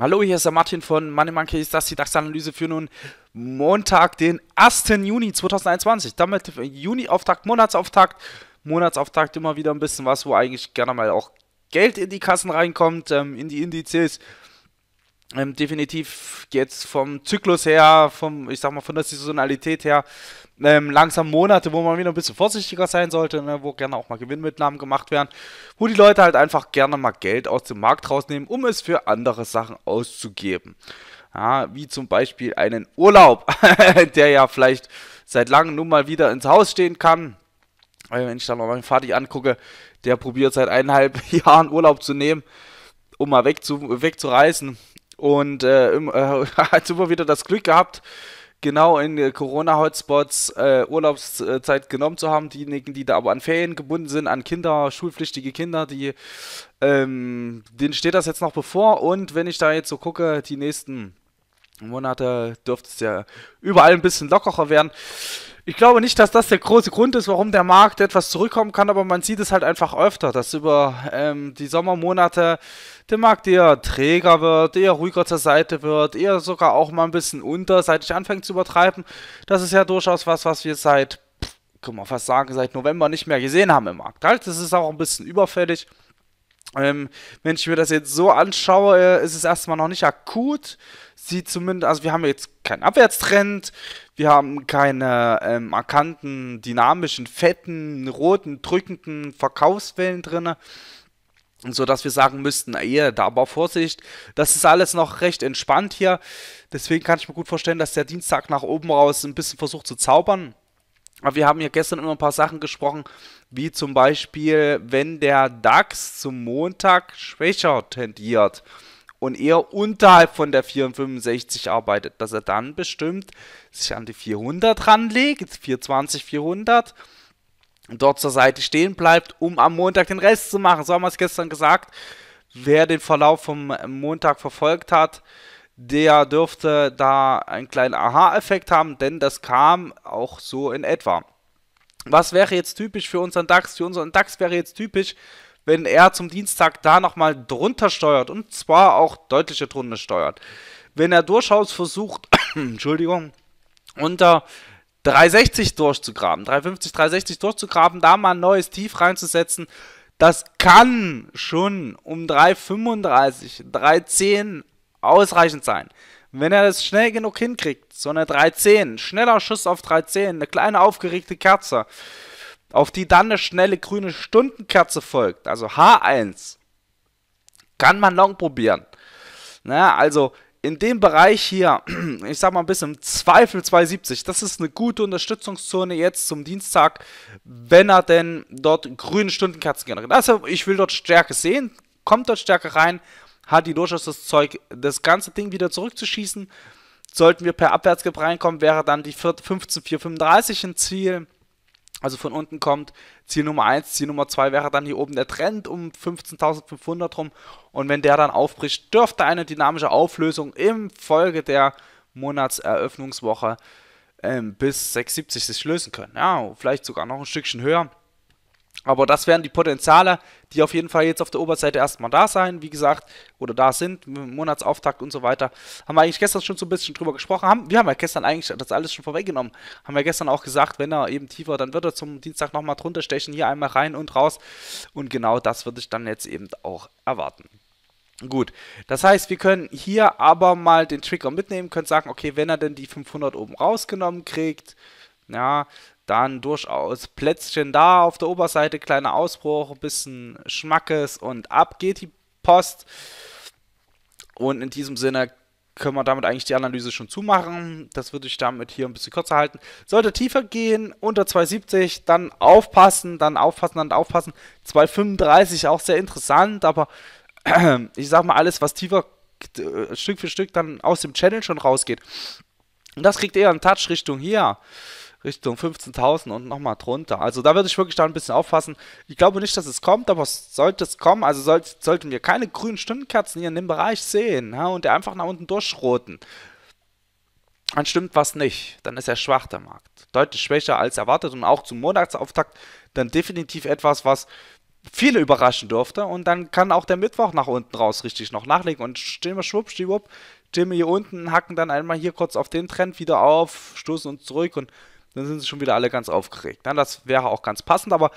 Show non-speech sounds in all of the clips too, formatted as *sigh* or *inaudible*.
Hallo, hier ist der Martin von Money Monkey. Ist das die DAX-Analyse für nun Montag, den 1. Juni 2021. Damit Juni-Auftakt, Monatsauftakt. Monatsauftakt immer wieder ein bisschen was, wo eigentlich gerne mal auch Geld in die Kassen reinkommt, ähm, in die Indizes. Ähm, definitiv jetzt vom Zyklus her, vom, ich sag mal, von der Saisonalität her, ähm, langsam Monate, wo man wieder ein bisschen vorsichtiger sein sollte, ne, wo gerne auch mal Gewinnmitnahmen gemacht werden, wo die Leute halt einfach gerne mal Geld aus dem Markt rausnehmen, um es für andere Sachen auszugeben. Ja, wie zum Beispiel einen Urlaub, *laughs* der ja vielleicht seit langem nun mal wieder ins Haus stehen kann. Wenn ich dann mal meinen Vati angucke, der probiert seit eineinhalb *laughs* Jahren Urlaub zu nehmen, um mal weg zu, wegzureisen. Und äh, im, äh, *laughs* hat immer wieder das Glück gehabt, genau in äh, Corona-Hotspots äh, Urlaubszeit genommen zu haben. Diejenigen, die da aber an Ferien gebunden sind, an Kinder, schulpflichtige Kinder, die ähm, denen steht das jetzt noch bevor. Und wenn ich da jetzt so gucke, die nächsten Monate dürfte es ja überall ein bisschen lockerer werden. Ich glaube nicht, dass das der große Grund ist, warum der Markt etwas zurückkommen kann, aber man sieht es halt einfach öfter, dass über ähm, die Sommermonate der Markt eher träger wird, eher ruhiger zur Seite wird, eher sogar auch mal ein bisschen unterseitig anfängt zu übertreiben. Das ist ja durchaus was, was wir seit, kann man fast sagen, seit November nicht mehr gesehen haben im Markt. Halt, das ist auch ein bisschen überfällig. Ähm, wenn ich mir das jetzt so anschaue, äh, ist es erstmal noch nicht akut. Sie zumindest, also wir haben jetzt keinen Abwärtstrend, wir haben keine ähm, markanten, dynamischen, fetten, roten, drückenden Verkaufswellen drin. So dass wir sagen müssten, eher äh, da aber Vorsicht, das ist alles noch recht entspannt hier. Deswegen kann ich mir gut vorstellen, dass der Dienstag nach oben raus ein bisschen versucht zu zaubern. Aber wir haben ja gestern immer ein paar Sachen gesprochen, wie zum Beispiel, wenn der DAX zum Montag schwächer tendiert und eher unterhalb von der 465 arbeitet, dass er dann bestimmt sich an die 400 ranlegt, 420, 400 und dort zur Seite stehen bleibt, um am Montag den Rest zu machen. So haben wir es gestern gesagt. Wer den Verlauf vom Montag verfolgt hat, der dürfte da einen kleinen Aha-Effekt haben, denn das kam auch so in etwa. Was wäre jetzt typisch für unseren DAX? Für unseren DAX wäre jetzt typisch, wenn er zum Dienstag da nochmal drunter steuert und zwar auch deutliche drunter steuert. Wenn er durchaus versucht, *coughs* Entschuldigung, unter 360 durchzugraben, 350, 360 durchzugraben, da mal ein neues Tief reinzusetzen, das kann schon um 335, 310 ausreichend sein. Wenn er das schnell genug hinkriegt, so eine 3-10, schneller Schuss auf 3-10, eine kleine aufgeregte Kerze, auf die dann eine schnelle grüne Stundenkerze folgt, also H1, kann man Long probieren. Naja, also in dem Bereich hier, *clears throat* ich sag mal ein bisschen im Zweifel 270, das ist eine gute Unterstützungszone jetzt zum Dienstag, wenn er denn dort grüne Stundenkerzen generiert. Also ich will dort Stärke sehen, kommt dort Stärke rein, hat die durchaus das Zeug, das ganze Ding wieder zurückzuschießen. Sollten wir per Abwärtsgip reinkommen, wäre dann die 15,435 ein Ziel. Also von unten kommt Ziel Nummer 1, Ziel Nummer 2 wäre dann hier oben der Trend um 15.500 rum. Und wenn der dann aufbricht, dürfte eine dynamische Auflösung im Folge der Monatseröffnungswoche ähm, bis 6,70 sich lösen können. Ja, vielleicht sogar noch ein Stückchen höher. Aber das wären die Potenziale, die auf jeden Fall jetzt auf der Oberseite erstmal da sein, wie gesagt, oder da sind, Monatsauftakt und so weiter. Haben wir eigentlich gestern schon so ein bisschen drüber gesprochen. Haben, wir haben ja gestern eigentlich das alles schon vorweggenommen. Haben wir gestern auch gesagt, wenn er eben tiefer, dann wird er zum Dienstag nochmal drunter stechen, hier einmal rein und raus. Und genau das würde ich dann jetzt eben auch erwarten. Gut, das heißt, wir können hier aber mal den Trigger mitnehmen, können sagen, okay, wenn er denn die 500 oben rausgenommen kriegt, ja, dann durchaus Plätzchen da auf der Oberseite, kleiner Ausbruch, bisschen Schmackes und ab geht die Post. Und in diesem Sinne können wir damit eigentlich die Analyse schon zumachen. Das würde ich damit hier ein bisschen kürzer halten. Sollte tiefer gehen, unter 2,70, dann aufpassen, dann aufpassen, dann aufpassen. 2,35 auch sehr interessant, aber *clears throat* ich sag mal, alles, was tiefer äh, Stück für Stück dann aus dem Channel schon rausgeht. Und das kriegt eher einen Touch Richtung hier. Richtung 15.000 und nochmal drunter. Also da würde ich wirklich da ein bisschen aufpassen. Ich glaube nicht, dass es kommt, aber sollte es kommen, also sollte, sollten wir keine grünen Stundenkerzen hier in dem Bereich sehen ja, und der einfach nach unten durchroten, dann stimmt was nicht. Dann ist er schwach, der Markt. Deutlich schwächer als erwartet und auch zum Montagsauftakt dann definitiv etwas, was viele überraschen durfte. Und dann kann auch der Mittwoch nach unten raus richtig noch nachlegen. Und stehen wir schwuppdiwupp, stehen wir hier unten, hacken dann einmal hier kurz auf den Trend wieder auf, stoßen uns zurück und dann sind sie schon wieder alle ganz aufgeregt. Ne? Das wäre auch ganz passend, aber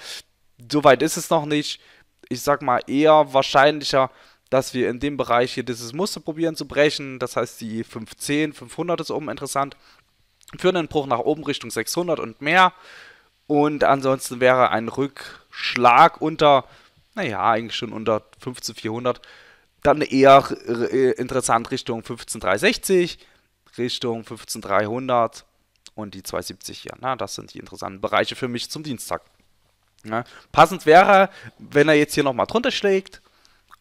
soweit ist es noch nicht. Ich sag mal eher wahrscheinlicher, dass wir in dem Bereich hier dieses Muster probieren zu brechen. Das heißt, die 510, 500 ist oben interessant. Für einen Bruch nach oben Richtung 600 und mehr. Und ansonsten wäre ein Rückschlag unter, naja, eigentlich schon unter 15400, dann eher interessant Richtung 15360, Richtung 15300 und die 270 hier. Na, ne? das sind die interessanten Bereiche für mich zum Dienstag. Na, ne? passend wäre, wenn er jetzt hier nochmal drunter schlägt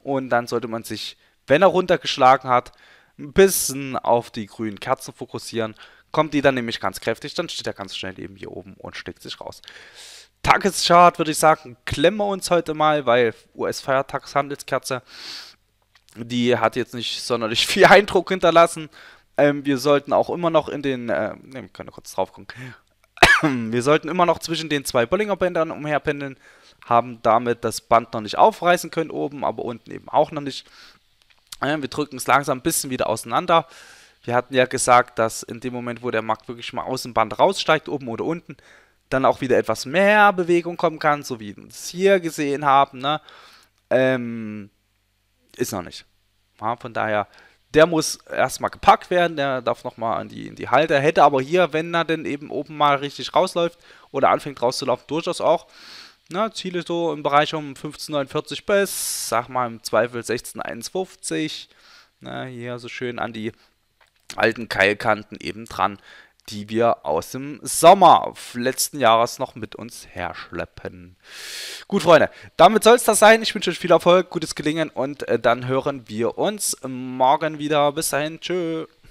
und dann sollte man sich, wenn er runtergeschlagen hat, ein bisschen auf die grünen Kerzen fokussieren. Kommt die dann nämlich ganz kräftig, dann steht er ganz schnell eben hier oben und schlägt sich raus. Tageschart würde ich sagen, klemmen wir uns heute mal, weil US-Feiertagshandelskerze, die hat jetzt nicht sonderlich *laughs* viel Eindruck hinterlassen. Ähm, wir sollten auch immer noch in den, äh, ne, wir können kurz drauf gucken. *coughs* wir sollten immer noch zwischen den zwei Bollinger Bändern umherpendeln, haben damit das Band noch nicht aufreißen können oben, aber unten eben auch noch nicht. Ähm, wir drücken es langsam ein bisschen wieder auseinander. Wir hatten ja gesagt, dass in dem Moment, wo der Markt wirklich mal aus dem Band raussteigt, oben oder unten, dann auch wieder etwas mehr Bewegung kommen kann, so wie wir es hier gesehen haben. Ne? Ähm, ist noch nicht. Ja, von daher der muss erstmal gepackt werden, der darf nochmal in die, in die Halter. Hätte aber hier, wenn er denn eben oben mal richtig rausläuft oder anfängt rauszulaufen, durchaus auch na, ne, Ziele so im Bereich um 15,49 bis, sag mal im Zweifel 16,51. Ne, hier so schön an die alten Keilkanten eben dran die wir aus dem Sommer letzten Jahres noch mit uns herschleppen. Gut, Freunde, damit soll es das sein. Ich wünsche euch viel Erfolg, gutes Gelingen und äh, dann hören wir uns morgen wieder. Bis dahin, tschüss.